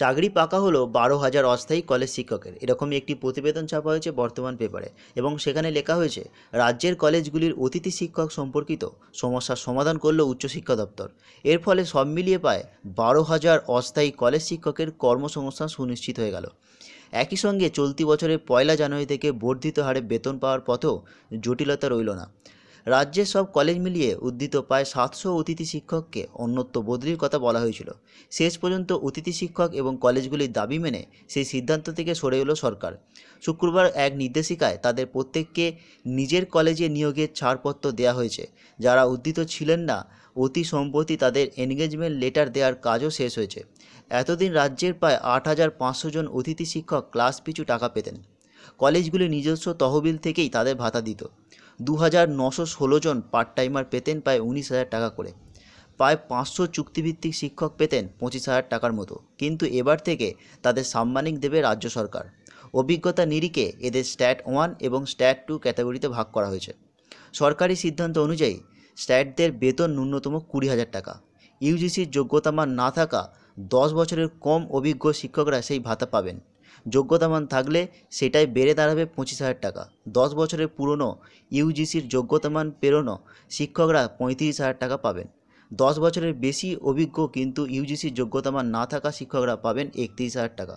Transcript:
চাকরি পাকা হলো বারো হাজার অস্থায়ী কলেজ শিক্ষকের এরকমই একটি প্রতিবেদন ছাপা হয়েছে বর্তমান পেপারে এবং সেখানে লেখা হয়েছে রাজ্যের কলেজগুলির অতিথি শিক্ষক সম্পর্কিত সমস্যার সমাধান করল উচ্চশিক্ষা দপ্তর এর ফলে সব মিলিয়ে পায় বারো হাজার অস্থায়ী কলেজ শিক্ষকের কর্মসংস্থান সুনিশ্চিত হয়ে গেল একই সঙ্গে চলতি বছরের পয়লা জানুয়ারি থেকে বর্ধিত হারে বেতন পাওয়ার পথেও জটিলতা রইল না রাজ্যের সব কলেজ মিলিয়ে উদ্ধৃত প্রায় সাতশো অতিথি শিক্ষককে অন্যত্র বদলির কথা বলা হয়েছিল শেষ পর্যন্ত অতিথি শিক্ষক এবং কলেজগুলির দাবি মেনে সেই সিদ্ধান্ত থেকে সরে এলো সরকার শুক্রবার এক নির্দেশিকায় তাদের প্রত্যেককে নিজের কলেজে নিয়োগের ছাড়পত্র দেওয়া হয়েছে যারা উদ্ধৃত ছিলেন না অতি সম্প্রতি তাদের এনগেজমেন্ট লেটার দেওয়ার কাজও শেষ হয়েছে এতদিন রাজ্যের প্রায় আট হাজার পাঁচশো জন অতিথি শিক্ষক ক্লাস পিছু টাকা পেতেন কলেজগুলি নিজস্ব তহবিল থেকেই তাদের ভাতা দিত দু হাজার নশো ষোলো জন পার্ট টাইমার পেতেন প্রায় উনিশ হাজার টাকা করে প্রায় পাঁচশো চুক্তিভিত্তিক শিক্ষক পেতেন পঁচিশ হাজার টাকার মতো কিন্তু এবার থেকে তাদের সাম্মানিক দেবে রাজ্য সরকার অভিজ্ঞতা নিরিখে এদের স্ট্যাট ওয়ান এবং স্ট্যাট টু ক্যাটাগরিতে ভাগ করা হয়েছে সরকারি সিদ্ধান্ত অনুযায়ী স্ট্যাটদের বেতন ন্যূনতম কুড়ি হাজার টাকা ইউজিসির যোগ্যতামান না থাকা দশ বছরের কম অভিজ্ঞ শিক্ষকরা সেই ভাতা পাবেন যোগ্যতামান থাকলে সেটাই বেড়ে দাঁড়াবে পঁচিশ হাজার টাকা দশ বছরের পুরনো ইউজিসির যোগ্যতামান পেরোনো শিক্ষকরা পঁয়ত্রিশ হাজার টাকা পাবেন দশ বছরের বেশি অভিজ্ঞ কিন্তু ইউজিসির যোগ্যতামান না থাকা শিক্ষকরা পাবেন একত্রিশ হাজার টাকা